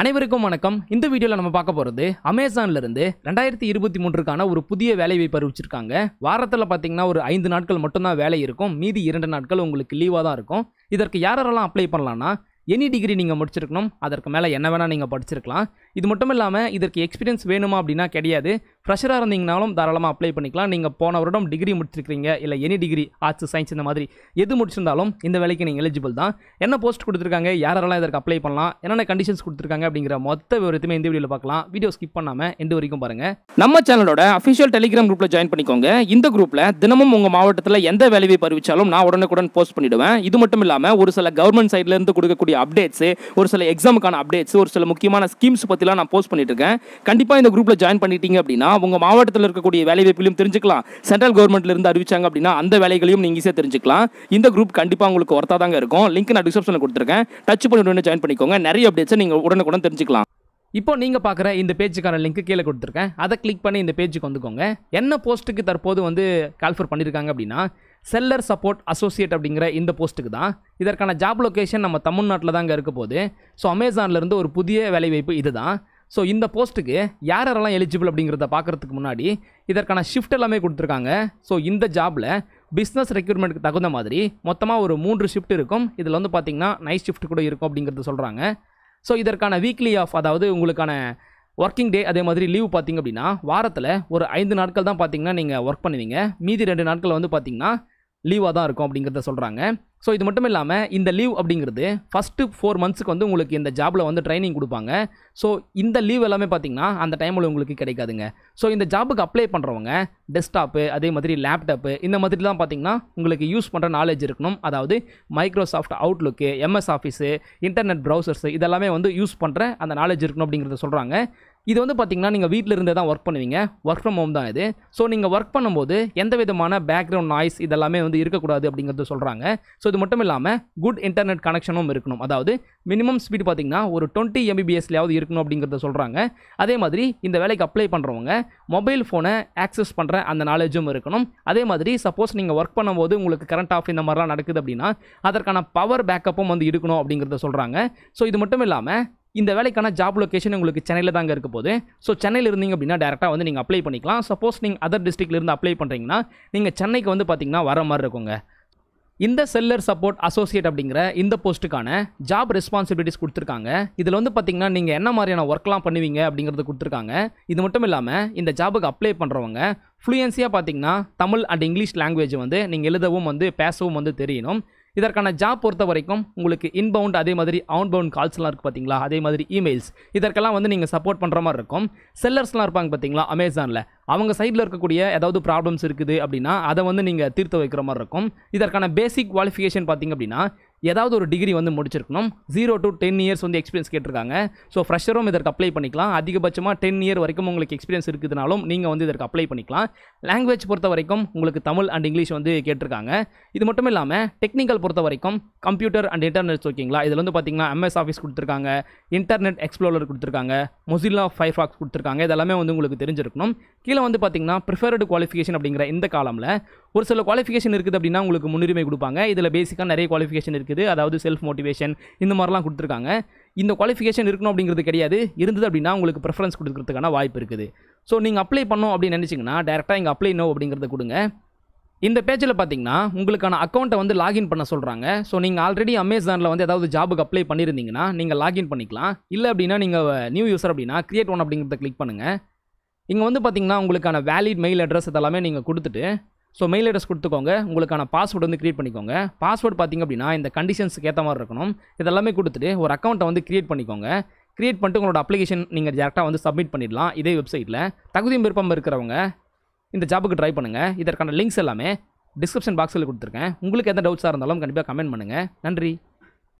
அனைவருக்கும் வணக்கம் இந்த வீடியோவில் நம்ம பார்க்க போகிறது அமேசான்லேருந்து ரெண்டாயிரத்தி இருபத்தி மூன்றுக்கான ஒரு புதிய வேலைவாய்ப்பு அறிவிச்சிருக்காங்க வாரத்தில் பார்த்தீங்கன்னா ஒரு ஐந்து நாட்கள் மட்டும்தான் வேலை இருக்கும் மீதி இரண்டு நாட்கள் உங்களுக்கு லீவாக தான் இருக்கும் இதற்கு யாரெல்லாம் அப்ளை பண்ணலான்னா எனி டிகிரி நீங்கள் முடிச்சிருக்கணும் அதற்கு மேலே என்ன வேணால் நீங்கள் படிச்சிருக்கலாம் இது மட்டும் இல்லாமல் இதற்கு எக்ஸ்பீரியன்ஸ் வேணுமா அப்படின்னா கிடையாது ஃப்ரெஷராக இருந்தீங்கனாலும் தாராளமாக அப்ளை பண்ணிக்கலாம் நீங்கள் போன வருடம் டிகிரி முடிச்சிருக்கிறீங்க இல்லை எனி டிகிரி ஆர்ட்ஸ் சயின்ஸ் இந்த மாதிரி எது முடிச்சிருந்தாலும் இந்த வேலைக்கு நீங்கள் எலிஜிபிள் தான் என்ன போஸ்ட் கொடுத்துருக்காங்க யாரெல்லாம் இதற்கு அப்ளை பண்ணலாம் என்னென்ன கண்டிஷன்ஸ் கொடுத்துருக்காங்க அப்படிங்கிற மொத்த விவரத்தையுமே இந்த வீடியோவில் பார்க்கலாம் வீடியோ ஸ்கிப் பண்ணாமல் எந்த வரைக்கும் பாருங்கள் நம்ம சேனலோட அஃபிஷியல் டெலிகிராம் குரூப்பில் ஜாயின் பண்ணிக்கோங்க இந்த குரூப்பில் தினமும் உங்கள் மாவட்டத்தில் எந்த வேலையை பறிவிச்சாலும் நான் உடனுக்குடன் போஸ்ட் பண்ணிவிடுவேன் இது மட்டும் இல்லாமல் ஒரு சில கவர்மெண்ட் சைட்லேருந்து கொடுக்கக்கூடிய அப்டேட்ஸு ஒரு சில எக்ஸாமுக்கான அப்டேட்ஸ் ஒரு சில முக்கியமான ஸ்கீம்ஸ் பற்றி பற்றிலாம் நான் போஸ்ட் பண்ணிட்டு இருக்கேன் கண்டிப்பாக இந்த குரூப்பில் ஜாயின் பண்ணிட்டீங்க அப்படின்னா உங்கள் மாவட்டத்தில் இருக்கக்கூடிய வேலை வாய்ப்புகளையும் தெரிஞ்சுக்கலாம் சென்ட்ரல் கவர்மெண்ட்லேருந்து அறிவிச்சாங்க அப்படின்னா அந்த வேலைகளையும் நீங்கள் ஈஸியாக தெரிஞ்சுக்கலாம் இந்த குரூப் கண்டிப்பாக உங்களுக்கு ஒர்த்தாக தாங்க இருக்கும் லிங்க் நான் டிஸ்கிரிப்ஷனில் கொடுத்துருக்கேன் டச் பண்ணி உடனே ஜாயின் பண்ணிக்கோங்க நிறைய அப்டேட்ஸை நீங்கள் உடனுக்குடன் தெரிஞ்சுக்கலாம் இப்போ நீங்கள் பார்க்குற இந்த பேஜுக்கான லிங்க் கீழே கொடுத்துருக்கேன் அதை கிளிக் பண்ணி இந்த பேஜுக்கு வந்துக்கோங்க என்ன போஸ்ட்டுக்கு தற்போது வந்து கால்ஃபர் பண்ணியிருக்காங்க அப்படின்னா செல்லர் சப்போர்ட் அசோசியேட் அப்படிங்கிற இந்த போஸ்ட்டுக்கு தான் இதற்கான ஜாப் லொக்கேஷன் நம்ம தமிழ்நாட்டில் தாங்க இருக்க போது ஸோ அமேசான்லேருந்து ஒரு புதிய வேலைவாய்ப்பு இது தான் ஸோ இந்த போஸ்ட்டுக்கு யார் யாரெல்லாம் எலிஜிபிள் அப்படிங்கிறத பார்க்குறதுக்கு முன்னாடி இதற்கான ஷிஃப்ட் எல்லாமே கொடுத்துருக்காங்க ஸோ இந்த ஜாபில் பிஸ்னஸ் ரெக்யூர்மெண்ட்டுக்கு தகுந்த மாதிரி மொத்தமாக ஒரு மூன்று ஷிஃப்ட் இருக்கும் இதில் வந்து பார்த்திங்கன்னா நைட் ஷிஃப்ட் கூட இருக்கும் அப்படிங்கிறத சொல்கிறாங்க ஸோ இதற்கான வீக்லி ஆஃப் அதாவது உங்களுக்கான ஒர்க்கிங் டே அதே மாதிரி லீவ் பார்த்திங்க அப்படின்னா வாரத்தில் ஒரு ஐந்து நாட்கள் தான் பார்த்திங்கன்னா நீங்கள் ஒர்க் பண்ணுவீங்க மீதி ரெண்டு நாட்கள் வந்து பார்த்திங்கன்னா லீவாக தான் இருக்கும் அப்படிங்கிறத சொல்கிறாங்க ஸோ இது மட்டும் இல்லாமல் இந்த லீவ் அப்படிங்கிறது ஃபஸ்ட்டு ஃபோர் மந்த்ஸுக்கு வந்து உங்களுக்கு இந்த ஜாபில் வந்து ட்ரைனிங் கொடுப்பாங்க ஸோ இந்த லீவ் எல்லாமே பார்த்தீங்கன்னா அந்த டைமில் உங்களுக்கு கிடைக்காதுங்க ஸோ இந்த ஜாபுக்கு அப்ளை பண்ணுறவங்க டெஸ்க்டாப்பு அதே மாதிரி லேப்டாப்பு இந்த மாதிரி தான் பார்த்தீங்கன்னா உங்களுக்கு யூஸ் பண்ணுற நாலேஜ் இருக்கணும் அதாவது Microsoft Outlook MS office internet browsers இதெல்லாமே வந்து யூஸ் பண்ணுற அந்த நாலேஜ் இருக்கணும் அப்படிங்கிறத சொல்கிறாங்க இது வந்து பார்த்திங்கன்னா நீங்கள் வீட்டில் இருந்தே தான் ஒர்க் பண்ணுவீங்க ஒர்க் ஃப்ரம் ஹோம் தான் இது ஸோ நீங்கள் ஒர்க் பண்ணும்போது எந்த விதமான பேக்ரவுண்ட் நாய்ஸ் இதெல்லாமே வந்து இருக்கக்கூடாது அப்படிங்கிறது சொல்கிறாங்க ஸோ இது மட்டும் இல்லாமல் குட் இன்டர்நெட் கனெக்ஷனும் இருக்கணும் அதாவது மினிமம் ஸ்பீடு பார்த்திங்கன்னா ஒரு டுவெண்ட்டி எம்பிபிஎஸ்லையாவது இருக்கணும் அப்படிங்கிறத சொல்கிறாங்க அதே மாதிரி இந்த வேலைக்கு அப்ளை பண்ணுறவங்க மொபைல் ஃபோனை ஆக்சஸ் பண்ணுற அந்த நாலேஜும் இருக்கணும் அதே மாதிரி சப்போஸ் நீங்கள் ஒர்க் பண்ணும்போது உங்களுக்கு கரண்ட் ஆஃப் இந்த மாதிரிலாம் நடக்குது அப்படின்னா அதற்கான பவர் பேக்கப்பும் வந்து இருக்கணும் அப்படிங்கிறத சொல்கிறாங்க ஸோ இது மட்டும் இல்லாமல் இந்த வேலைக்கான ஜாப் லொக்கேஷன் உங்களுக்கு சென்னையில் தாங்க இருக்க போது ஸோ சென்னையில் இருந்தீங்க அப்படின்னா டேரெக்டாக வந்து நீங்கள் அப்ளை பண்ணிக்கலாம் சப்போஸ் நீங்கள் அதர் டிஸ்ட்ரிக்ட்லேருந்து அப்ளை பண்ணுறீங்கன்னா நீங்கள் சென்னைக்கு வந்து பார்த்தீங்கன்னா வர மாதிரி இருக்குங்க இந்த செல்லர் சப்போர்ட் அசோசியேட் அப்படிங்கிற இந்த போஸ்ட்டுக்கான ஜாப் ரெஸ்பான்சிபிலிட்டிஸ் கொடுத்துருக்காங்க இதில் வந்து பார்த்தீங்கன்னா நீங்கள் என்ன மாதிரியான ஒர்க்லாம் பண்ணுவீங்க அப்படிங்கிறது கொடுத்துருக்காங்க இது மட்டும் இல்லாமல் இந்த ஜாபுக்கு அப்ளை பண்ணுறவங்க ஃப்ளூயன்சியாக பார்த்தீங்கன்னா தமிழ் அண்ட் இங்கிலீஷ் லாங்குவேஜ் வந்து நீங்கள் எழுதவும் வந்து பேசவும் வந்து தெரியணும் இதற்கான ஜாப் பொறுத்த வரைக்கும் உங்களுக்கு இன்பவுண்ட் அதே மாதிரி பவுண்ட் கால்ஸ்லாம் இருக்குது பார்த்தீங்களா அதே மாதிரி இமெயில்ஸ் இதற்கெல்லாம் வந்து நீங்கள் சப்போர்ட் பண்ணுற மாதிரி இருக்கும் செல்லர்ஸ்லாம் இருப்பாங்க பார்த்தீங்களா அமேசானில் அவங்க சைடில் இருக்கக்கூடிய ஏதாவது ப்ராப்ளம்ஸ் இருக்குது அப்படின்னா அதை வந்து நீங்கள் தீர்த்து வைக்கிற மாதிரி இருக்கும் இதற்கான பேசிக் குவாலிஃபிகேஷன் பார்த்தீங்க அப்படின்னா ஏதாவது ஒரு டிகிரி வந்து முடிச்சிருக்கணும் ஜீரோ டு டென் இயர்ஸ் வந்து எக்ஸ்பீரியன்ஸ் கேட்டிருக்காங்க ஸோ ஃப்ரெஷரும் இதற்கு அப்ளை பண்ணிக்கலாம் அதிகபட்சமாக டென் இயர் வரைக்கும் உங்களுக்கு எக்ஸ்பீரியன்ஸ் இருக்குதுனாலும் நீங்கள் வந்து இதற்கு அப்ளை பண்ணிக்கலாம் லாங்குவேஜ் பொறுத்த வரைக்கும் உங்களுக்கு தமிழ் அண்ட் இங்கிலீஷ் வந்து கேட்டிருக்காங்க இது மட்டும் இல்லாமல் டெக்னிக்கல் பொறுத்த வரைக்கும் கம்ப்யூட்டர் அண்ட் இன்டர்நெட் ஓகேங்களா இதில் வந்து பார்த்தீங்கன்னா எம்எஸ் ஆஃபீஸ் கொடுத்துருக்காங்க இன்டர்நெட் எக்ஸ்ப்ளோரர் கொடுத்துருக்காங்க மொசிலா ஃபைவ் ஃபாக்ஸ் கொடுத்துருக்காங்க இதெல்லாமே வந்து உங்களுக்கு தெரிஞ்சிருக்கணும் கீழே வந்து பார்த்தீங்கன்னா ப்ரிஃபர்டு குவாலிஃபிகேஷன் அப்படிங்கிற இந்த காலமில் ஒரு சில குவாலிஃபிகேஷன் இருக்குது அப்படின்னா உங்களுக்கு முன்னுரிமை கொடுப்பாங்க இதில் பேசிக்காக நிறைய குவாலிஃபிகேஷன் இருக்குது அதாவது செல்ஃப் மோட்டிவேஷன் இந்த மாதிரிலாம் கொடுத்துருக்காங்க இந்த குவாலிஃபிகேஷன் இருக்கணும் அப்படிங்கிறது கிடையாது இருந்தது அப்படின்னா உங்களுக்கு ப்ரிஃபரன்ஸ் கொடுக்குறதுக்கான வாய்ப்பு இருக்குது ஸோ நீங்கள் அப்ளை பண்ணோம் அப்படின்னு நினச்சிங்கன்னா டேரெக்டாக இங்கே அப்ளை நோ அப்படிங்கிறத கொடுங்க இந்த பேஜில் பார்த்தீங்கன்னா உங்களுக்கான அக்கௌண்ட்டை வந்து லாகின் பண்ண சொல்கிறாங்க ஸோ நீங்கள் ஆல்ரெடி அமேசானில் வந்து ஏதாவது ஜாபுக்கு அப்ளை பண்ணியிருந்தீங்கன்னா நீங்கள் லாகின் பண்ணிக்கலாம் இல்லை அப்படின்னா நீங்கள் நியூ யூசர் அப்படின்னா கிரியேட் ஒன் அப்படிங்கிறத கிளிக் பண்ணுங்கள் இங்கே வந்து பார்த்தீங்கன்னா உங்களுக்கான வேலிட் மெயில் அட்ரஸ் இதெல்லாமே நீங்கள் கொடுத்துட்டு ஸோ மெயில் அட்ரஸ் கொடுத்துக்கோங்க உங்களுக்கான பாஸ்வேர்டு வந்து கிரியேட் பண்ணிக்கோங்க பாஸ்வேர்டு பார்த்திங்க அப்படின்னா இந்த கண்டிஷன்ஸுக்கு ஏற்ற மாதிரி இருக்கணும் இதெல்லாமே கொடுத்துட்டு ஒரு அக்கௌண்ட்டை வந்து கிரியேட் பண்ணிக்கோங்க கிரியேட் பண்ணிட்டு உங்களோட அப்ளிகேஷன் நீங்கள் டேரெக்டாக வந்து சப்மிட் பண்ணிடலாம் இதே வெப்சைட்டில் தகுதி விருப்பம் இருக்கிறவங்க இந்த ஜாபுக்கு ட்ரை பண்ணுங்கள் இதற்கான லிங்க்ஸ் எல்லாமே டிஸ்கிரிப்ஷன் பாக்ஸில் கொடுத்துருக்கேன் உங்களுக்கு எந்த டவுட்ஸாக இருந்தாலும் கண்டிப்பாக கமெண்ட் பண்ணுங்கள் நன்றி